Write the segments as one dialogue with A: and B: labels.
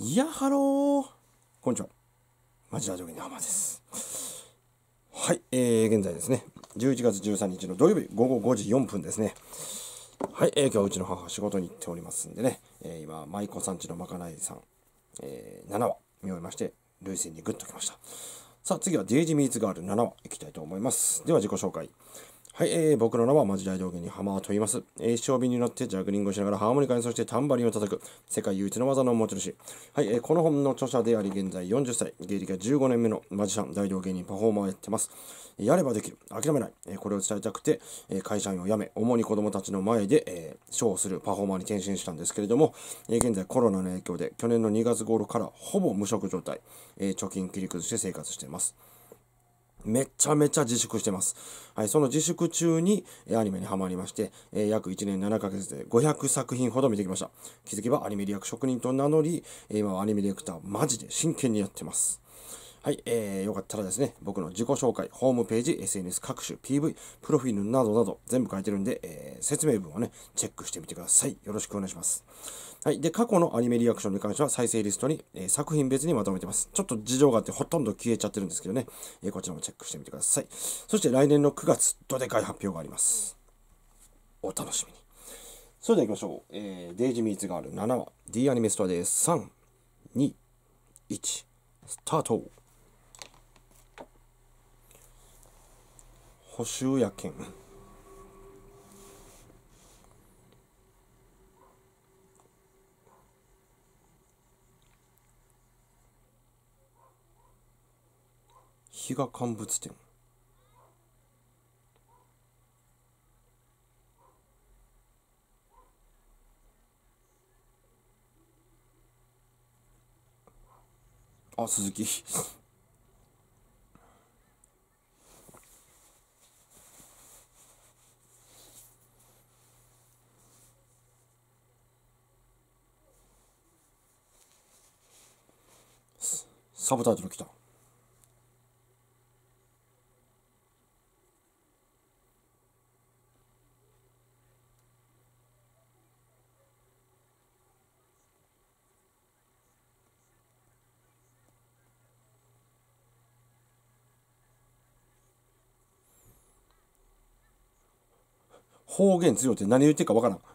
A: いや、ハロー。こんにちは。マジラジオギの浜です。はい、えー、現在ですね、11月13日の土曜日午後5時4分ですね。はい、えー、今日うちの母仕事に行っておりますんでね、えー、今、舞妓さんちのまかないさん、えー、7話見終えまして、涙腺にグッときました。さあ、次はデイジミーツガール7話いきたいと思います。では自己紹介。はい、えー、僕の名はマジ大道芸にハマーと言います。えー、小に乗ってジャグリングをしながらハーモニカにそしてタンバリンを叩く世界唯一の技の持ち主。はい、えー、この本の著者であり現在40歳、芸歴が15年目のマジシャン、大道芸人、パフォーマーをやってます。やればできる、諦めない、えー、これを伝えたくて、えー、会社員を辞め、主に子供たちの前で、えー、ショーをするパフォーマーに転身したんですけれども、えー、現在コロナの影響で去年の2月頃からほぼ無職状態、えー、貯金切り崩して生活しています。めちゃめちゃ自粛してます。はい、その自粛中にアニメにハマりまして、えー、約1年7ヶ月で500作品ほど見てきました。気づけばアニメリアク職人と名乗り、今はアニメリアクターマジで真剣にやってます。はい、えー、よかったらですね、僕の自己紹介、ホームページ、SNS 各種、PV、プロフィールなどなど全部書いてるんで、えー、説明文をね、チェックしてみてください。よろしくお願いします。はい。で、過去のアニメリアクションに関しては再生リストに、えー、作品別にまとめてます。ちょっと事情があってほとんど消えちゃってるんですけどね、えー、こちらもチェックしてみてください。そして来年の9月、どでかい発表があります。お楽しみに。それでは行きましょう。えー、デイジミーツガール7話、D アニメストアです。3、2、1、スタート。補修やけん比嘉乾物店あ鈴木サブタイトル来た。方言強いって何言ってるかわからん。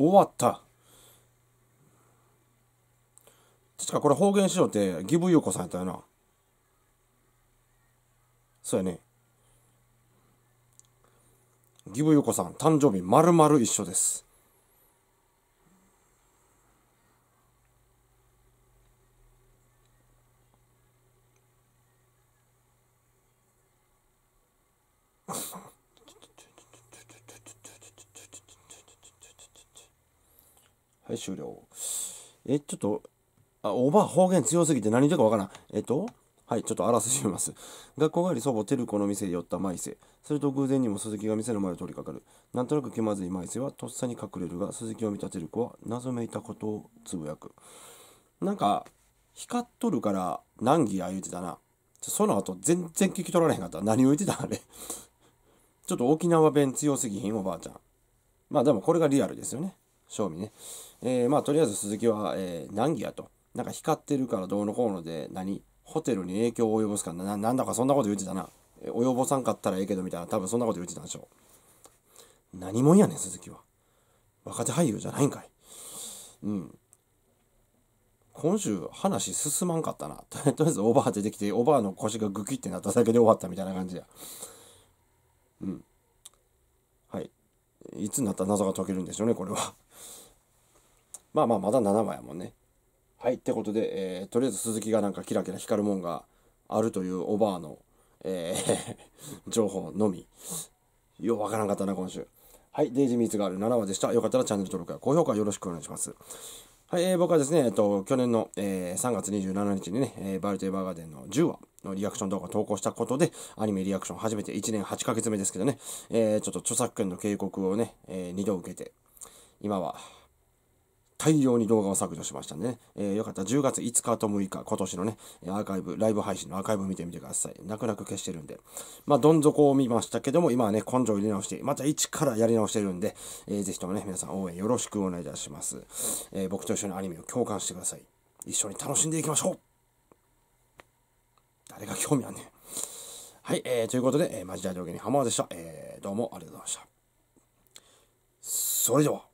A: 終わった。確かこれ方言しようって、ギブユーコさんやったよな。そうやね。ギブユーコさん、誕生日丸々一緒です。はい、終了。え、ちょっと、あ、おば方言強すぎて何言ってるかわからん。えっと、はい、ちょっとあらすじます。学校帰り祖母、テル子の店で寄ったマイセ。すると偶然にも鈴木が店の前を取りかかる。なんとなく気まずいマイセはとっさに隠れるが、鈴木を見たテル子は謎めいたことをつぶやく。なんか、光っとるから、難儀や言うてたな。その後、全然聞き取られへんかった。何を言ってたあれ。ちょっと沖縄弁強すぎひん、おばあちゃん。まあでもこれがリアルですよね。賞味ね。えー、まあ、とりあえず鈴木は、えー、難儀やと。なんか光ってるからどうのこうので、何ホテルに影響を及ぼすかな、なんだかそんなこと言うてたな。え及ぼさんかったらええけどみたいな、多分そんなこと言うてたんでしょう。何もんやねん、鈴木は。若手俳優じゃないんかい。うん。今週話進まんかったな。とりあえずオーバー出てきて、オーバーの腰がグキってなっただけで終わったみたいな感じや。うん。いつになったら謎が解けるんでしょうねこれは まあまあまだ7話やもんねはいってことで、えー、とりあえず鈴木がなんかキラキラ光るもんがあるというおばあの、えー 情報のみようわからんかったな今週はいデイジーミーツがある7話でしたよかったらチャンネル登録や高評価よろしくお願いしますはい、えー、僕はですね、えっと、去年の、えー、3月27日にね、えー、バルテーバーガーデンの10話、のリアクション動画投稿したことで、アニメリアクション初めて1年8ヶ月目ですけどね、えー、ちょっと著作権の警告をね、えー、2度受けて、今は、大量に動画を削除しましたね。えー、よかった。10月5日と6日、今年のね、アーカイブ、ライブ配信のアーカイブ見てみてください。泣く泣く消してるんで。まあ、どん底を見ましたけども、今はね、根性入れ直して、また一からやり直してるんで、えー、ぜひともね、皆さん応援よろしくお願いいたします。えー、僕と一緒にアニメを共感してください。一緒に楽しんでいきましょう誰が興味あんねん。はい、えー、ということで、えー、マジ大上芸に浜田でした。えー、どうもありがとうございました。それでは。